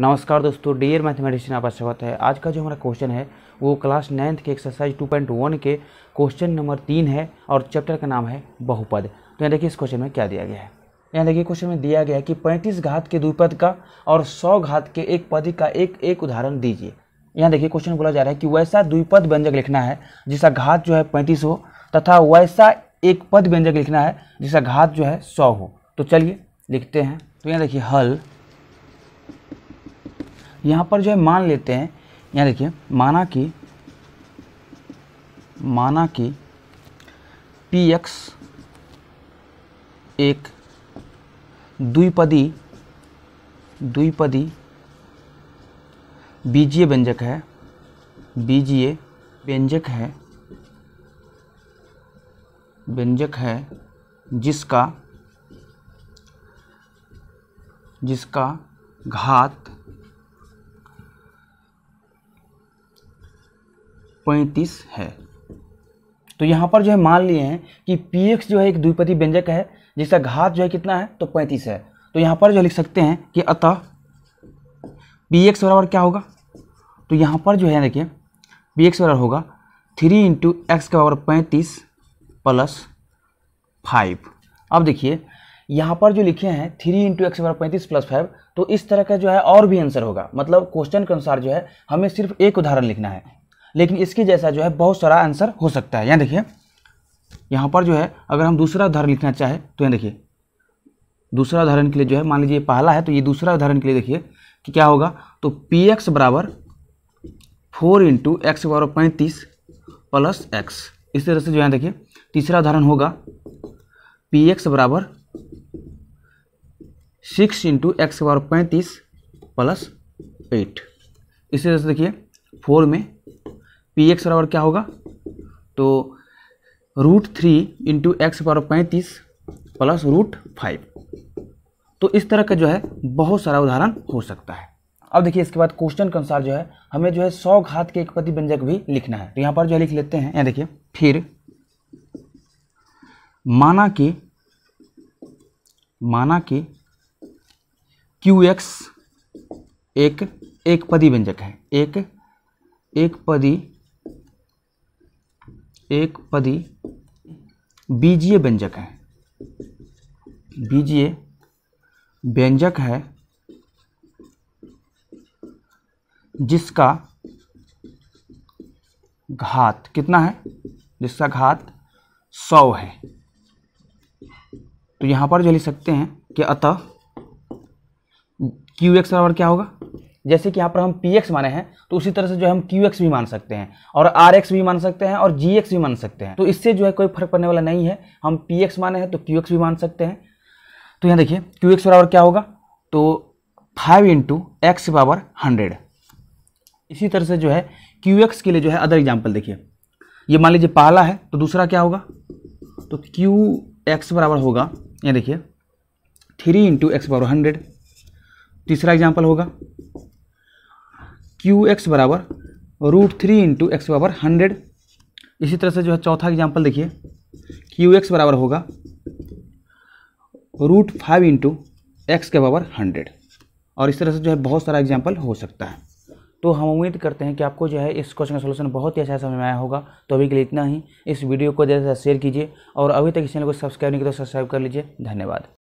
नमस्कार दोस्तों dear mathematician आपका स्वागत है आज का जो हमारा क्वेश्चन है वो क्लास नाइन्थ के एक्सरसाइज टू पॉइंट वन के क्वेश्चन नंबर तीन है और चैप्टर का नाम है बहुपद तो यहाँ देखिए इस क्वेश्चन में क्या दिया गया है यहाँ देखिए क्वेश्चन में दिया गया है कि पैंतीस घात के द्विपद का और सौ घात के एक पद का एक एक उदाहरण दीजिए यहाँ देखिए क्वेश्चन बोला जा रहा है कि वैसा द्विपद व्यंजक लिखना है जिसका घात जो है पैंतीस हो तथा वैसा एक पद व्यंजक लिखना है जिसका घात जो है सौ हो तो चलिए लिखते हैं तो यहाँ देखिए हल यहाँ पर जो है मान लेते हैं यहाँ देखिए माना कि माना कि पी एक्स एक द्विपदी द्विपदी बीजीय व्यंजक है बीजीय व्यंजक है व्यंजक है जिसका जिसका घात पैंतीस है तो यहाँ पर जो है मान लिए हैं कि पी एक्स जो है एक द्विपदी व्यंजक है जिसका घात जो है कितना है तो पैंतीस है तो यहाँ पर जो लिख सकते हैं कि अतः पी एक्स बराबर क्या होगा तो यहाँ पर जो है देखिए पी एक्स बराबर होगा थ्री इंटू एक्स का बराबर पैंतीस प्लस फाइव अब देखिए यहाँ पर जो लिखे हैं थ्री इंटू एक्स बराबर पैंतीस प्लस फाइव तो इस तरह का जो है और भी आंसर होगा मतलब क्वेश्चन के अनुसार जो है हमें सिर्फ एक उदाहरण लिखना है लेकिन इसके जैसा जो है बहुत सारा आंसर हो सकता है यहाँ देखिए यहाँ पर जो है अगर हम दूसरा उदाहरण लिखना चाहें तो यहाँ देखिए दूसरा उदाहरण के लिए जो है मान लीजिए पहला है तो ये दूसरा उदाहरण के लिए देखिए कि क्या होगा तो पी एक्स बराबर फोर इंटू एक्स बराबर पैंतीस प्लस एक्स इस तरह से जो है देखिए तीसरा उदाहरण होगा पी एक्स बराबर सिक्स इंटू एक्स बराबर पैंतीस प्लस एट इसी तरह से देखिए फोर में पी एक्स बराबर क्या होगा तो रूट थ्री इंटू एक्स बराबर पैंतीस प्लस रूट फाइव तो इस तरह का जो है बहुत सारा उदाहरण हो सकता है अब देखिए इसके बाद क्वेश्चन के अनुसार जो है हमें जो है सौ घात के एक पति व्यंजक भी लिखना है तो यहाँ पर जो है लिख लेते हैं यहाँ देखिए फिर माना कि माना कि क्यू एक्स एक एक पदी व्यंजक है एक एक पदी एक पदी बीजीय व्यंजक है बीजीय व्यंजक है जिसका घात कितना है जिसका घात सौ है तो यहां पर जो लिख सकते हैं कि अतः क्यू एक्स बराबर क्या होगा जैसे कि यहाँ पर हम पी एक्स माने हैं तो उसी तरह से जो हम क्यू एक्स भी मान सकते हैं और आर एक्स भी मान सकते हैं और जी एक्स भी मान सकते हैं तो इससे जो है कोई फर्क पड़ने वाला नहीं है हम पी एक्स माने हैं तो क्यू एक्स भी मान सकते हैं तो यहाँ देखिए क्यू एक्स बराबर क्या होगा तो five into X power hundred इसी तरह से जो है क्यू एक्स के लिए जो है अदर एग्जाम्पल देखिए ये मान लीजिए पहला है तो दूसरा क्या होगा तो क्यू एक्स बराबर होगा ये देखिए three into X power hundred तीसरा एग्जाम्पल होगा क्यू एक्स बराबर रूट थ्री इंटू एक्स बराबर हंड्रेड इसी तरह से जो है चौथा एग्जाम्पल देखिए क्यू एक्स बराबर होगा रूट फाइव इंटू एक्स के बराबर हंड्रेड और इस तरह से जो है बहुत सारा एग्जाम्पल हो सकता है तो हम उम्मीद करते हैं कि आपको जो है इस क्वेश्चन का सोल्यूशन बहुत ही अच्छा समझ में आया होगा तो अभी के लिए इतना ही इस वीडियो को ज़्यादा से शेयर कीजिए और अभी तक इस चैनल को सब्सक्राइब नहीं किया तो सब्सक्राइब कर लीजिए धन्यवाद